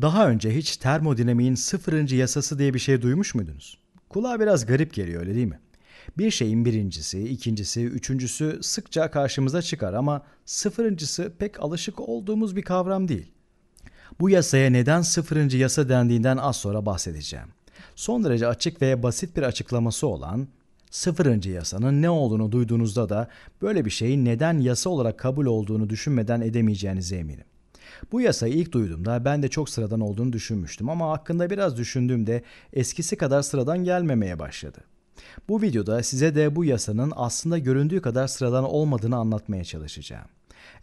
Daha önce hiç termodinamiğin sıfırıncı yasası diye bir şey duymuş muydunuz? Kulağa biraz garip geliyor öyle değil mi? Bir şeyin birincisi, ikincisi, üçüncüsü sıkça karşımıza çıkar ama sıfırıncısı pek alışık olduğumuz bir kavram değil. Bu yasaya neden sıfırıncı yasa dendiğinden az sonra bahsedeceğim. Son derece açık ve basit bir açıklaması olan sıfırıncı yasanın ne olduğunu duyduğunuzda da böyle bir şeyin neden yasa olarak kabul olduğunu düşünmeden edemeyeceğinize eminim. Bu yasayı ilk duyduğumda ben de çok sıradan olduğunu düşünmüştüm ama hakkında biraz düşündüğümde eskisi kadar sıradan gelmemeye başladı. Bu videoda size de bu yasanın aslında göründüğü kadar sıradan olmadığını anlatmaya çalışacağım.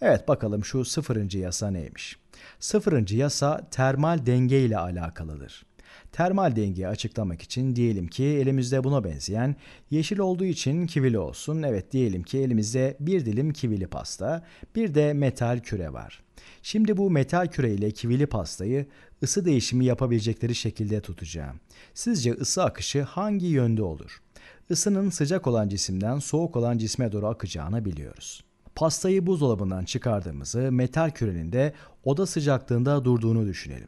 Evet bakalım şu sıfırıncı yasa neymiş? Sıfırıncı yasa termal denge ile alakalıdır. Termal dengeyi açıklamak için diyelim ki elimizde buna benzeyen yeşil olduğu için kivili olsun. Evet diyelim ki elimizde bir dilim kivili pasta, bir de metal küre var. Şimdi bu metal küre ile kivili pastayı ısı değişimi yapabilecekleri şekilde tutacağım. Sizce ısı akışı hangi yönde olur? Isının sıcak olan cisimden soğuk olan cisme doğru akacağını biliyoruz pastayı buzdolabından çıkardığımızı, metal kürenin de oda sıcaklığında durduğunu düşünelim.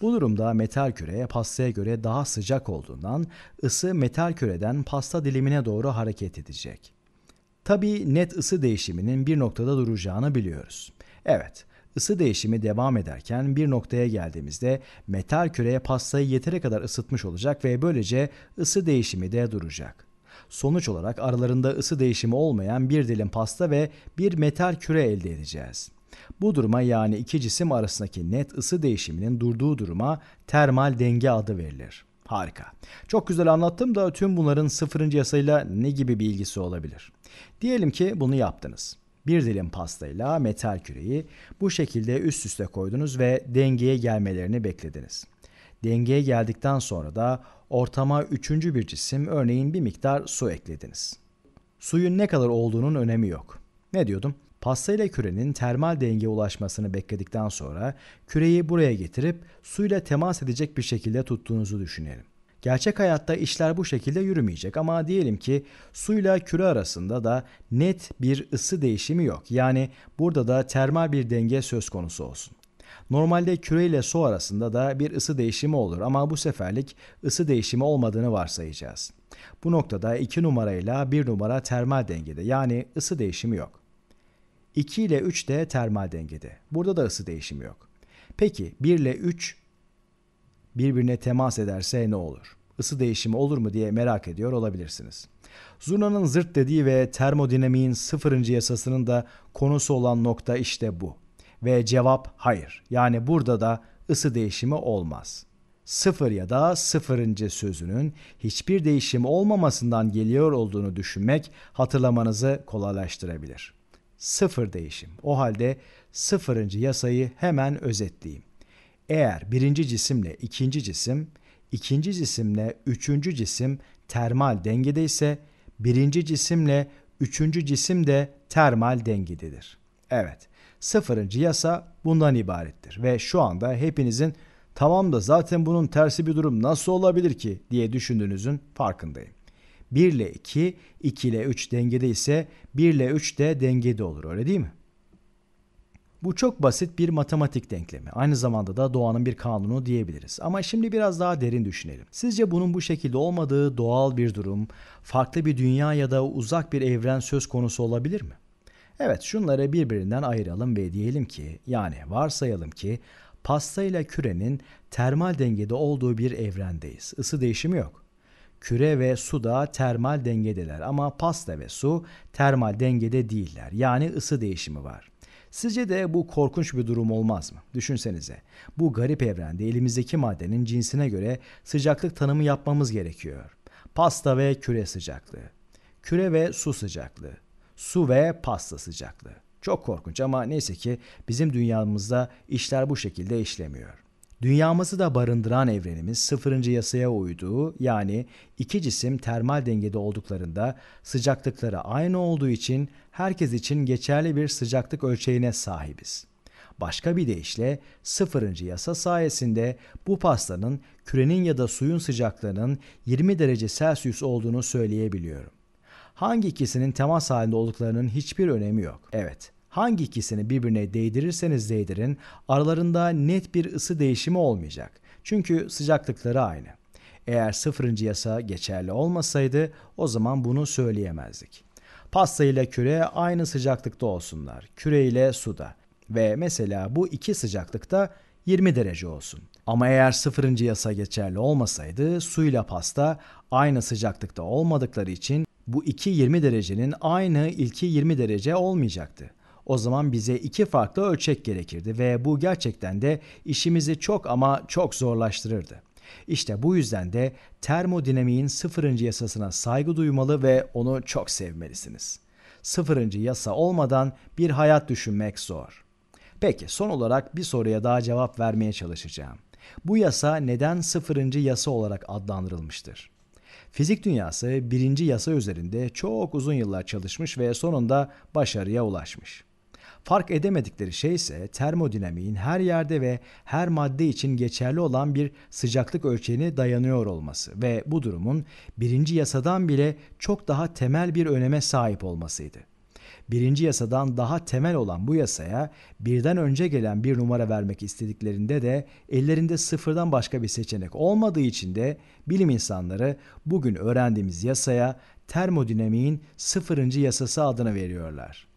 Bu durumda metal küre pastaya göre daha sıcak olduğundan ısı metal küreden pasta dilimine doğru hareket edecek. Tabi net ısı değişiminin bir noktada duracağını biliyoruz. Evet, ısı değişimi devam ederken bir noktaya geldiğimizde metal küreye pastayı yeteri kadar ısıtmış olacak ve böylece ısı değişimi de duracak. Sonuç olarak aralarında ısı değişimi olmayan bir dilim pasta ve bir metal küre elde edeceğiz. Bu duruma yani iki cisim arasındaki net ısı değişiminin durduğu duruma termal denge adı verilir. Harika. Çok güzel anlattım da tüm bunların sıfırıncı yasayla ne gibi bir ilgisi olabilir? Diyelim ki bunu yaptınız. Bir dilim pastayla metal küreyi bu şekilde üst üste koydunuz ve dengeye gelmelerini beklediniz. Dengeye geldikten sonra da ortama üçüncü bir cisim örneğin bir miktar su eklediniz. Suyun ne kadar olduğunun önemi yok. Ne diyordum? Pasta ile kürenin termal dengeye ulaşmasını bekledikten sonra küreyi buraya getirip suyla temas edecek bir şekilde tuttuğunuzu düşünelim. Gerçek hayatta işler bu şekilde yürümeyecek ama diyelim ki suyla küre arasında da net bir ısı değişimi yok. Yani burada da termal bir denge söz konusu olsun. Normalde küre ile su arasında da bir ısı değişimi olur ama bu seferlik ısı değişimi olmadığını varsayacağız. Bu noktada 2 numarayla 1 numara termal dengede yani ısı değişimi yok. 2 ile 3 de termal dengede. Burada da ısı değişimi yok. Peki 1 ile 3 birbirine temas ederse ne olur? Isı değişimi olur mu diye merak ediyor olabilirsiniz. Zurna'nın zırt dediği ve termodinamiğin sıfırıncı yasasının da konusu olan nokta işte bu. Ve cevap hayır. Yani burada da ısı değişimi olmaz. Sıfır ya da sıfırıncı sözünün hiçbir değişim olmamasından geliyor olduğunu düşünmek hatırlamanızı kolaylaştırabilir sıfır değişim. O halde sıfırıncı yasayı hemen özetleyeyim. Eğer birinci cisimle ikinci cisim, ikinci cisimle üçüncü cisim termal dengede ise birinci cisimle üçüncü cisim de termal dengededir. Evet, sıfırıncı yasa bundan ibarettir ve şu anda hepinizin tamam da zaten bunun tersi bir durum nasıl olabilir ki diye düşündüğünüzün farkındayım. 1 ile 2, 2 ile 3 dengede ise 1 ile 3 de dengede olur öyle değil mi? Bu çok basit bir matematik denklemi. Aynı zamanda da doğanın bir kanunu diyebiliriz. Ama şimdi biraz daha derin düşünelim. Sizce bunun bu şekilde olmadığı doğal bir durum, farklı bir dünya ya da uzak bir evren söz konusu olabilir mi? Evet, şunları birbirinden ayıralım ve diyelim ki, yani varsayalım ki pasta ile kürenin termal dengede olduğu bir evrendeyiz. Isı değişimi yok küre ve su da termal dengedeler ama pasta ve su termal dengede değiller. Yani ısı değişimi var. Sizce de bu korkunç bir durum olmaz mı? Düşünsenize. Bu garip evrende elimizdeki maddenin cinsine göre sıcaklık tanımı yapmamız gerekiyor. Pasta ve küre sıcaklığı. Küre ve su sıcaklığı. Su ve pasta sıcaklığı. Çok korkunç ama neyse ki bizim dünyamızda işler bu şekilde işlemiyor. Dünyamızı da barındıran evrenimiz sıfırıncı yasaya uyduğu yani iki cisim termal dengede olduklarında sıcaklıkları aynı olduğu için herkes için geçerli bir sıcaklık ölçeğine sahibiz. Başka bir deyişle sıfırıncı yasa sayesinde bu pastanın kürenin ya da suyun sıcaklığının 20 derece Celsius olduğunu söyleyebiliyorum. Hangi ikisinin temas halinde olduklarının hiçbir önemi yok. Evet, Hangi ikisini birbirine değdirirseniz değdirin aralarında net bir ısı değişimi olmayacak. Çünkü sıcaklıkları aynı. Eğer sıfırıncı yasa geçerli olmasaydı o zaman bunu söyleyemezdik. Pasta ile küre aynı sıcaklıkta olsunlar. Küre ile suda. Ve mesela bu iki sıcaklıkta 20 derece olsun. Ama eğer sıfırıncı yasa geçerli olmasaydı suyla pasta aynı sıcaklıkta olmadıkları için bu iki 20 derecenin aynı ilki 20 derece olmayacaktı. O zaman bize iki farklı ölçek gerekirdi ve bu gerçekten de işimizi çok ama çok zorlaştırırdı. İşte bu yüzden de termodinamiğin sıfırıncı yasasına saygı duymalı ve onu çok sevmelisiniz. Sıfırıncı yasa olmadan bir hayat düşünmek zor. Peki son olarak bir soruya daha cevap vermeye çalışacağım. Bu yasa neden sıfırıncı yasa olarak adlandırılmıştır? Fizik dünyası birinci yasa üzerinde çok uzun yıllar çalışmış ve sonunda başarıya ulaşmış. Fark edemedikleri şey ise termodinamiğin her yerde ve her madde için geçerli olan bir sıcaklık ölçeğine dayanıyor olması ve bu durumun birinci yasadan bile çok daha temel bir öneme sahip olmasıydı birinci yasadan daha temel olan bu yasaya birden önce gelen bir numara vermek istediklerinde de ellerinde sıfırdan başka bir seçenek olmadığı için de bilim insanları bugün öğrendiğimiz yasaya termodinamiğin sıfırıncı yasası adını veriyorlar.